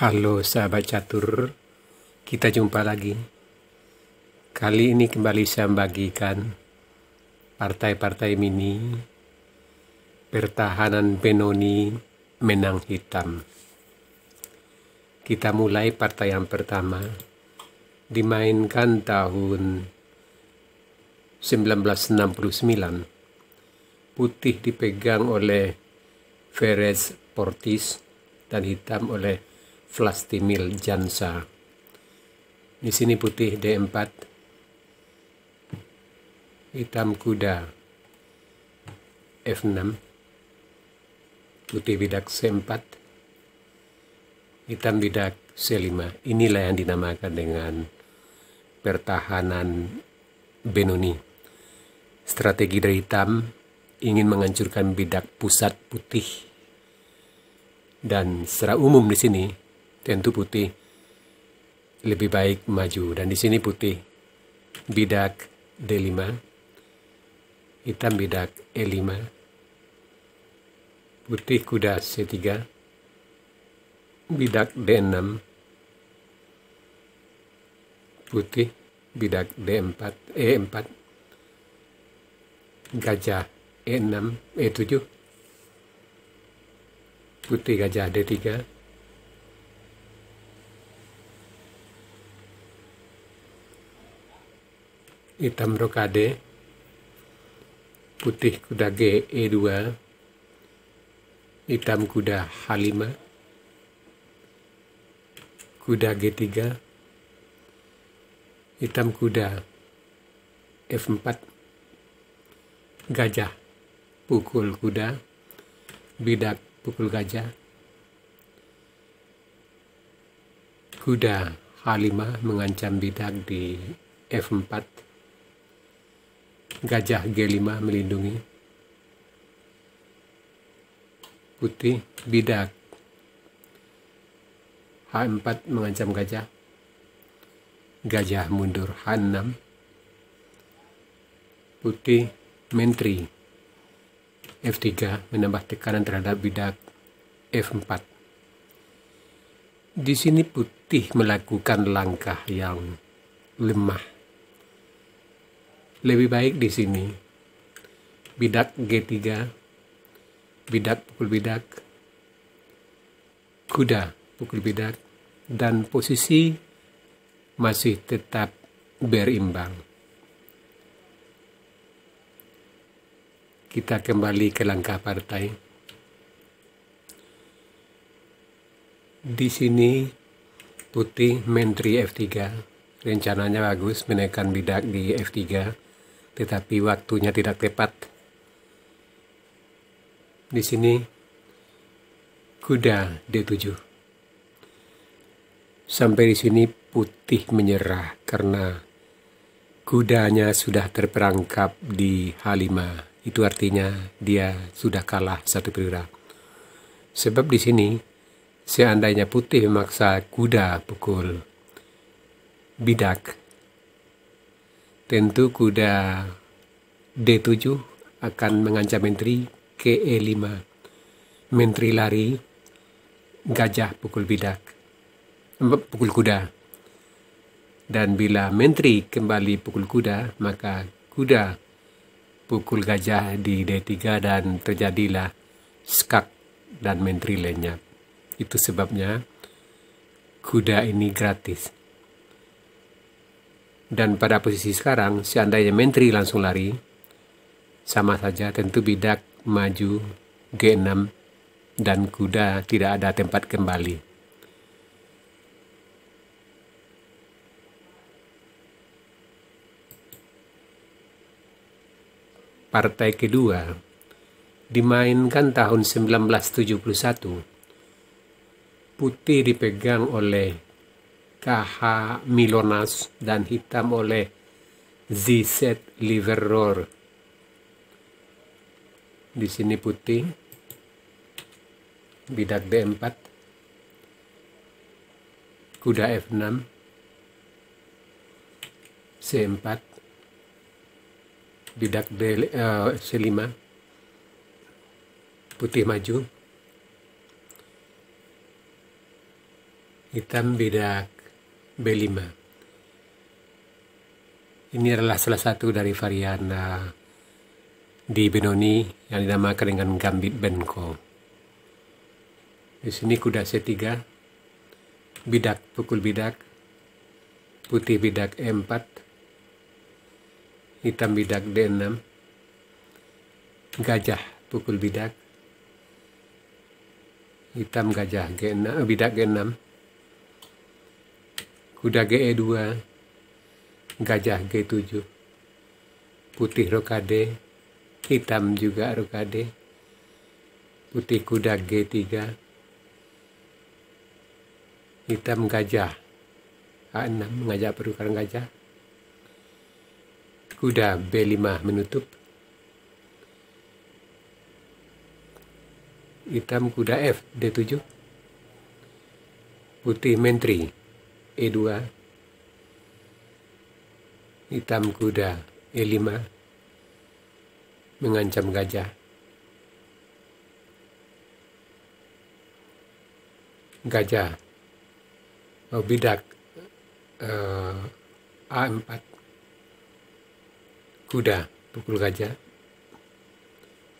Halo sahabat catur, kita jumpa lagi. Kali ini kembali saya membagikan partai-partai mini, pertahanan Benoni, Menang Hitam. Kita mulai partai yang pertama, dimainkan tahun 1969. Putih dipegang oleh Ferez Portis dan hitam oleh Vlastimil Jansa. Di sini putih D4, hitam kuda F6, putih bidak C4, hitam bidak C5. Inilah yang dinamakan dengan pertahanan Benoni. Strategi dari hitam ingin menghancurkan bidak pusat putih dan secara umum di sini tentu putih lebih baik maju dan di sini putih bidak D5 hitam bidak E5 putih kuda C3 bidak D6 putih bidak D4 E4 e gajah E6 E7 e putih gajah D3 hitam rokade putih kuda ge E2 hitam kuda H5 kuda G3 hitam kuda F4 gajah pukul kuda bidak pukul gajah kuda H5 mengancam bidak di F4 gajah G5 melindungi putih bidak H4 mengancam gajah gajah mundur H6 putih menteri F3 menambah tekanan terhadap bidak F4 di sini putih melakukan langkah yang lemah lebih baik di sini. Bidak G3, bidak pukul bidak, kuda pukul bidak, dan posisi masih tetap berimbang. Kita kembali ke langkah partai. Di sini putih menteri F3 rencananya bagus menaikkan bidak di F3 tetapi waktunya tidak tepat. Di sini kuda D7. Sampai di sini putih menyerah karena kudanya sudah terperangkap di H5. Itu artinya dia sudah kalah satu perwira. Sebab di sini seandainya putih memaksa kuda pukul bidak tentu kuda D7 akan mengancam menteri ke E5. Menteri lari, gajah pukul bidak, pukul kuda. Dan bila menteri kembali pukul kuda, maka kuda pukul gajah di D3 dan terjadilah skak dan menteri lenyap. Itu sebabnya kuda ini gratis. Dan pada posisi sekarang, seandainya menteri langsung lari, sama saja tentu bidak maju G6 dan kuda tidak ada tempat kembali. Partai kedua dimainkan tahun 1971. Putih dipegang oleh kaha Milonas dan hitam oleh ZZ Liveror. Di sini putih. Bidak D4. Kuda F6. C4. Bidak D, uh, C5. Putih maju. Hitam bidak B5. Ini adalah salah satu dari varian uh, di Benoni yang dinamakan dengan gambit Benko. Di sini kuda C3, bidak pukul bidak, putih bidak E4, hitam bidak D6, gajah pukul bidak, hitam gajah G6, eh, bidak G6, kuda GE2, gajah G7, putih rokade, hitam juga rokade, putih kuda G3, hitam gajah A6 mengajak perukaran gajah, kuda B5 menutup, hitam kuda F D7, putih menteri. E2 hitam kuda E5 mengancam gajah gajah oh, bidak eh, A4 kuda pukul gajah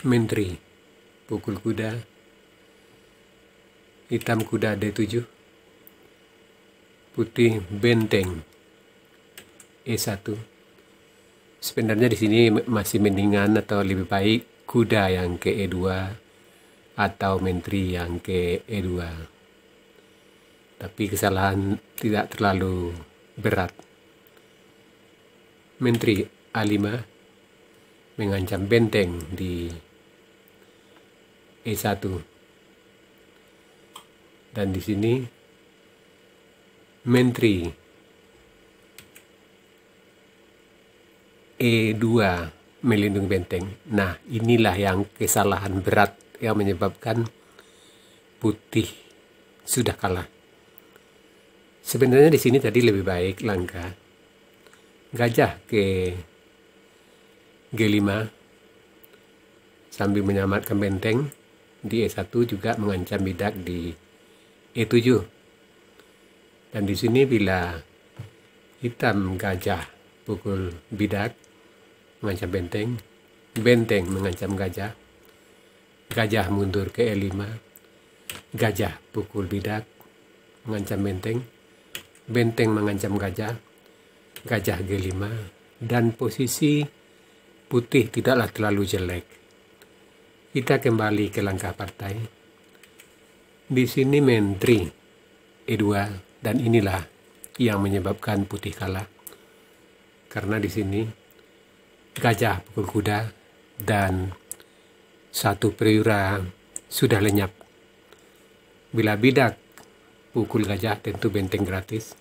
menteri pukul kuda hitam kuda D7 putih benteng E1 sebenarnya di sini masih mendingan atau lebih baik kuda yang ke E2 atau menteri yang ke E2 tapi kesalahan tidak terlalu berat menteri A5 mengancam benteng di E1 dan di sini Menteri E2 melindungi benteng. Nah, inilah yang kesalahan berat yang menyebabkan putih sudah kalah. Sebenarnya di sini tadi lebih baik langkah gajah ke G5 sambil menyamatkan benteng di E1 juga mengancam bidak di E7. Dan di sini bila hitam gajah pukul bidak mengancam benteng, benteng mengancam gajah, gajah mundur ke E5, gajah pukul bidak mengancam benteng, benteng mengancam gajah, gajah G5, dan posisi putih tidaklah terlalu jelek. Kita kembali ke langkah partai. Di sini menteri E2 dan inilah yang menyebabkan putih kalah. Karena di sini gajah pukul kuda dan satu periura sudah lenyap. Bila bidak pukul gajah tentu benteng gratis.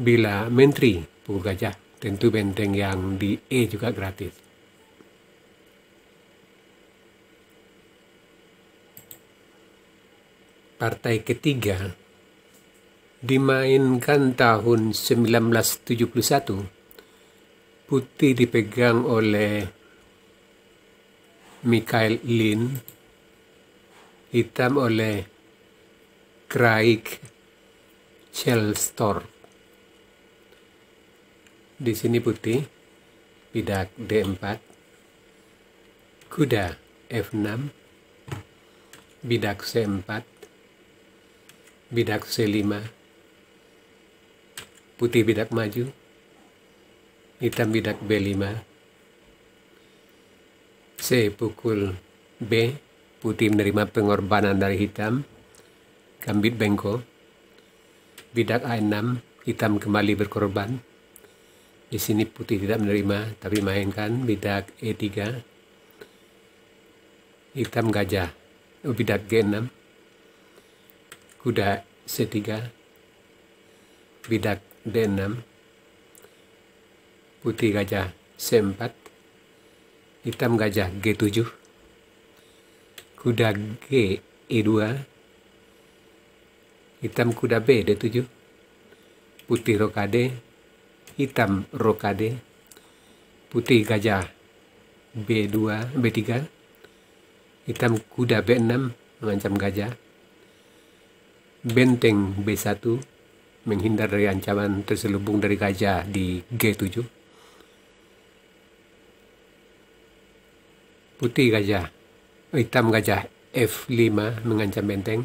Bila menteri pukul gajah tentu benteng yang di E juga gratis. Partai ketiga dimainkan tahun 1971 putih dipegang oleh Michael Lin hitam oleh Craig Chelstor di sini putih bidak D4 kuda F6 bidak C4 bidak C5 putih bidak maju, hitam bidak B5, C pukul B, putih menerima pengorbanan dari hitam, gambit bengko, bidak A6, hitam kembali berkorban, di sini putih tidak menerima, tapi mainkan bidak E3, hitam gajah, oh, bidak G6, kuda C3, bidak D6 putih gajah C4 hitam gajah G7 kuda G E2 hitam kuda B D7 putih rokade hitam rokade putih gajah B2 B3 hitam kuda B6 mengancam gajah benteng B1 menghindar dari ancaman terselubung dari gajah di G7 putih gajah hitam gajah F5 mengancam benteng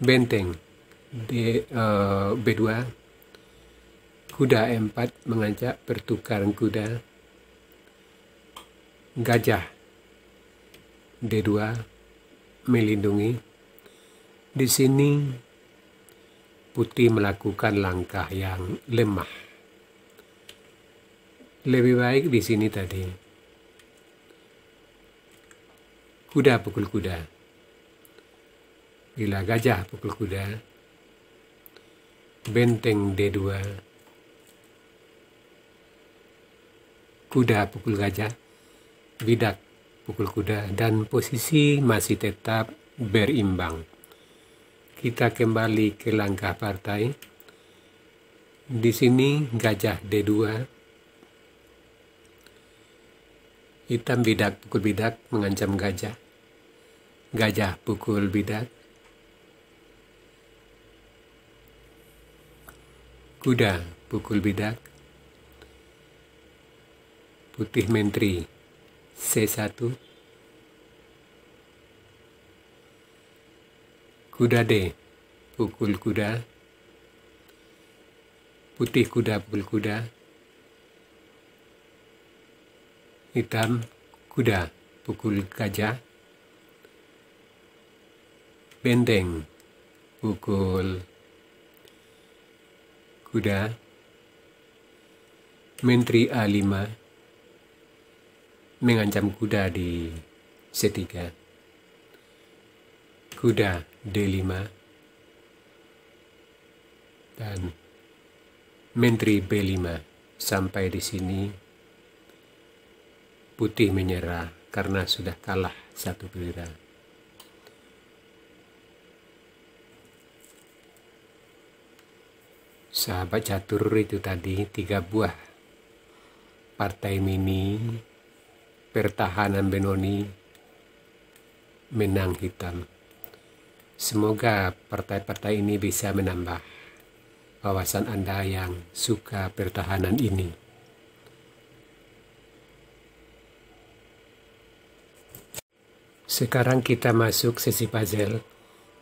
benteng D, uh, eh, B2 kuda M4 mengancam pertukaran kuda gajah D2 melindungi di sini putih melakukan langkah yang lemah. Lebih baik di sini tadi. Kuda pukul kuda. Bila gajah pukul kuda. Benteng D2. Kuda pukul gajah. Bidak pukul kuda dan posisi masih tetap berimbang kita kembali ke langkah partai. Di sini gajah D2. Hitam bidak pukul bidak mengancam gajah. Gajah pukul bidak. Kuda pukul bidak. Putih menteri C1 kuda D pukul kuda putih kuda pukul kuda hitam kuda pukul gajah bendeng pukul kuda menteri A5 mengancam kuda di C3 kuda D5 dan menteri B5 sampai di sini putih menyerah karena sudah kalah satu giliran sahabat catur itu tadi tiga buah partai mini pertahanan benoni menang hitam Semoga partai-partai ini bisa menambah wawasan Anda yang suka pertahanan ini. Sekarang kita masuk sesi puzzle.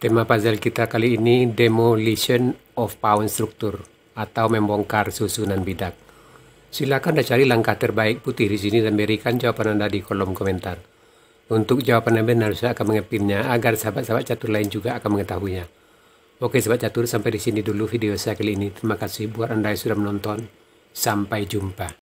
Tema puzzle kita kali ini Demolition of Pound Structure atau membongkar susunan bidak. Silakan cari langkah terbaik putih di sini dan berikan jawaban Anda di kolom komentar. Untuk jawaban yang benar, saya akan mengepinnya agar sahabat-sahabat catur lain juga akan mengetahuinya. Oke sahabat catur, sampai di sini dulu video saya kali ini. Terima kasih buat Anda yang sudah menonton. Sampai jumpa.